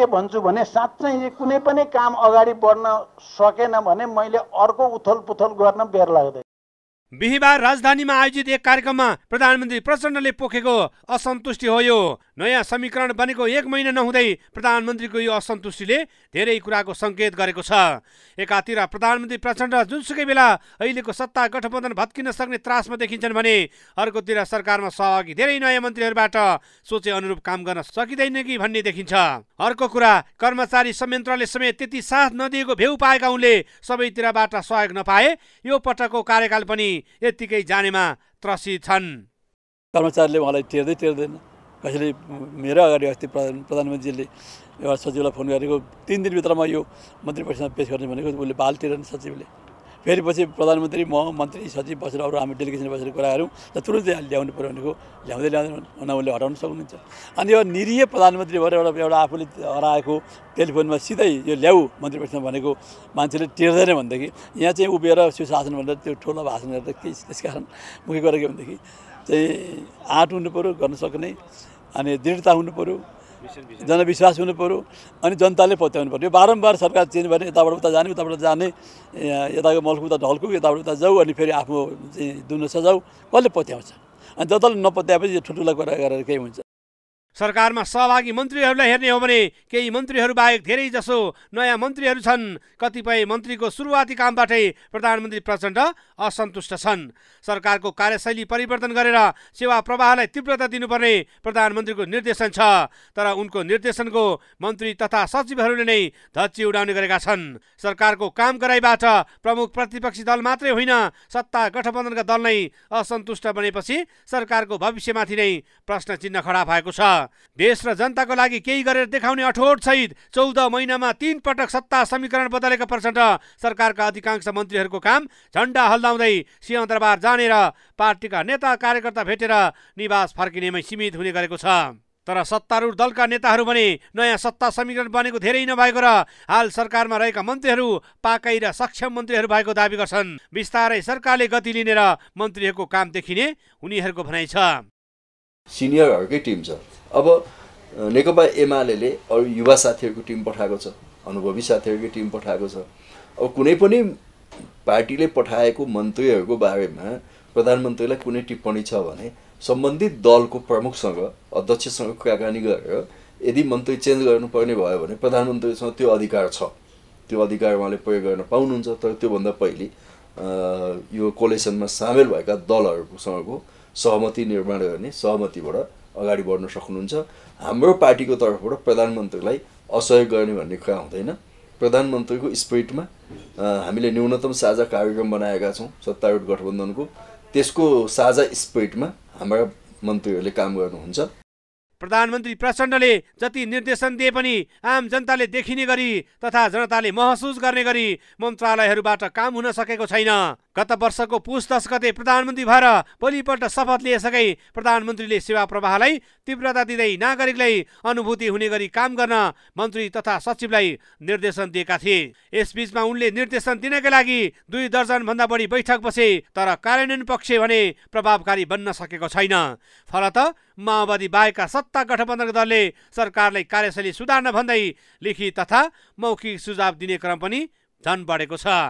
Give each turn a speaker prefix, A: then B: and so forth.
A: के भन्छु भने साँच्चै कुनै पनि काम अगाडि बढ्न सकेन भने मैले अर्को
B: उथल पुथल गर्न बेर लाग्दैन बिहिबार राजधानीमा आयोजित एक कार्यक्रममा प्रधानमन्त्री प्रचण्डले पोखेको असन्तुष्टि हो यो नयाँ समीकरण बनेको एक महिना नहुँदै प्रधानमन्त्रीको यो असन्तुष्टिले धेरै कुराको सङ्केत गरेको छ एकातिर प्रधानमन्त्री प्रचण्ड जुनसुकै बेला अहिलेको सत्ता गठबन्धन भत्किन सक्ने त्रासमा देखिन्छन् भने अर्कोतिर सरकारमा सहभागी धेरै नयाँ मन्त्रीहरूबाट सोचे अनुरूप काम गर्न सकिँदैन कि भन्ने देखिन्छ अर्को कुरा कर्मचारी संयन्त्रले समेत त्यति साथ नदिएको भेउ पाएका उनले सबैतिरबाट सहयोग नपाए यो पटकको कार्यकाल पनि यत्तिकै जानेमा त्रसी छन्
A: कर्मचारीले उहाँलाई टेर्दै टेर्दैन कसैले मेरो अगाडि अस्ति प्रधानमन्त्रीले एउटा सचिवलाई फोन गरेको तिन दिनभित्रमा यो मन्त्री परिषदमा पेस गर्ने भनेको उसले बाल टेरेन सचिवले फेरि पछि प्रधानमन्त्री म मन्त्री सचिव बसेर अरू हामी डेलिगेसन बसेर कुराहरू र तुरुन्तै ल्याउनु पऱ्यो भनेको ल्याउँदै ल्याउँदै उनीहरूले हटाउन सक्नुहुन्छ अनि यो निरीय प्रधानमन्त्री भएर एउटा एउटा आफूले हराएको टेलिफोनमा सिधै यो ल्याऊ मन्त्री परिषदमा भनेको मान्छेले टेर्दैन भनेदेखि यहाँ चाहिँ उभिएर सुशासन भनेर त्यो ठुलो भाषण गरेर के त्यस कारण मुख्य गरेको भनेदेखि चाहिँ आँट हुनु पऱ्यो गर्न सक्ने अनि दृढता हुनु पऱ्यो जनविश्वास हुनु पऱ्यो अनि जनताले पत्याउनु पऱ्यो यो बारम्बार सरकार चेन्ज भने यताबाट उता जाने उताबाट जाने यताको मलको उता ढल्कु यताबाट उता जाऊ अनि फेरि आफ्नो चाहिँ दुन सजाऊ कसले पत्याउँछ अनि जताले
B: नपत्याएपछि यो ठुल्ठुला कुरा गरेर केही हुन्छ सरकारमा सहभागी मन्त्रीहरूलाई हेर्ने हो भने केही मन्त्रीहरू बाहेक धेरै जसो नयाँ मन्त्रीहरू छन् कतिपय मन्त्रीको सुरुवाती कामबाटै प्रधानमन्त्री प्रचण्ड असन्तुष्ट छन् सरकारको कार्यशैली परिवर्तन गरेर सेवा प्रवाहलाई तीव्रता दिनुपर्ने प्रधानमन्त्रीको निर्देशन छ तर उनको निर्देशनको मन्त्री तथा सचिवहरूले नै धच्ची उडाउने गरेका छन् सरकारको काम गराइबाट प्रमुख प्रतिपक्षी दल मात्रै होइन सत्ता गठबन्धनका दल नै असन्तुष्ट बनेपछि सरकारको भविष्यमाथि नै प्रश्न चिन्ह खडा भएको छ देश र जनताको लागि केही गरेर देखाउने अठोट सहित चौध महिनामा तीन पटक सत्ता समीकरण बदलेको प्रचण्ड सरकारका अधिकांश मन्त्रीहरूको काम झण्डा हल्लाउँदै सिंहदरबार जाने र पार्टीका नेता कार्यकर्ता भेटेर निवास फर्किनेमै सीमित हुने गरेको छ तर सत्तारूढ दलका नेताहरू भने नयाँ सत्ता समीकरण बनेको धेरै नभएको र हाल सरकारमा रहेका मन्त्रीहरू पाकै र सक्षम मन्त्रीहरू भएको दावी गर्छन् बिस्तारै सरकारले गति लिने र मन्त्रीहरूको काम देखिने उनीहरूको भनाइ छ
C: सिनियरहरूकै टिम छ अब नेकपा एमाले अरू युवा साथीहरूको टिम पठाएको छ अनुभवी साथीहरूकै टिम पठाएको छ अब कुनै पनि पार्टीले पठाएको मन्त्रीहरूको बारेमा प्रधानमन्त्रीलाई कुनै टिप्पणी छ भने सम्बन्धित दलको प्रमुखसँग अध्यक्षसँग कुराकानी गरेर यदि मन्त्री चेन्ज गर्नुपर्ने भयो भने प्रधानमन्त्रीसँग त्यो अधिकार छ त्यो अधिकार उहाँले प्रयोग गर्न पाउनुहुन्छ तर त्योभन्दा पहिले यो कोलेसनमा सामेल भएका दलहरूसँगको सहमति निर्माण गर्ने सहमतिबाट अगाडि बढ्न सक्नुहुन्छ हाम्रो पार्टीको तर्फबाट प्रधानमन्त्रीलाई असहयोग गर्ने भन्ने कुरा हुँदैन प्रधानमन्त्रीको स्पिरिटमा हामीले न्यूनतम साझा कार्यक्रम बनाएका छौँ सत्तारूढ गठबन्धनको त्यसको साझा स्पिरिटमा हाम्रा मन्त्रीहरूले काम गर्नुहुन्छ
B: प्रधानमन्त्री प्रचण्डले जति निर्देशन दिए पनि आम जनताले देखिने गरी तथा जनताले महसुस गर्ने गरी मन्त्रालयहरूबाट काम हुन सकेको छैन गत वर्षको पुस दस गते प्रधानमन्त्री भएर भोलिपल्ट शपथ लिएसँगै प्रधानमन्त्रीले सेवा प्रवाहलाई तीव्रता दिँदै नागरिकलाई अनुभूति हुने गरी काम गर्न मन्त्री तथा सचिवलाई निर्देशन दिएका थिए यसबीचमा उनले निर्देशन दिनका लागि दुई दर्जनभन्दा बढी बैठक बसे तर कार्यान्वयन पक्ष भने प्रभावकारी बन्न सकेको छैन फलत माओवादी बाहेकका सत्ता गठबन्धन दलले सरकारलाई कार्यशैली सुधार्न भन्दै लिखित तथा मौखिक सुझाव दिने क्रम पनि झन बढेको छ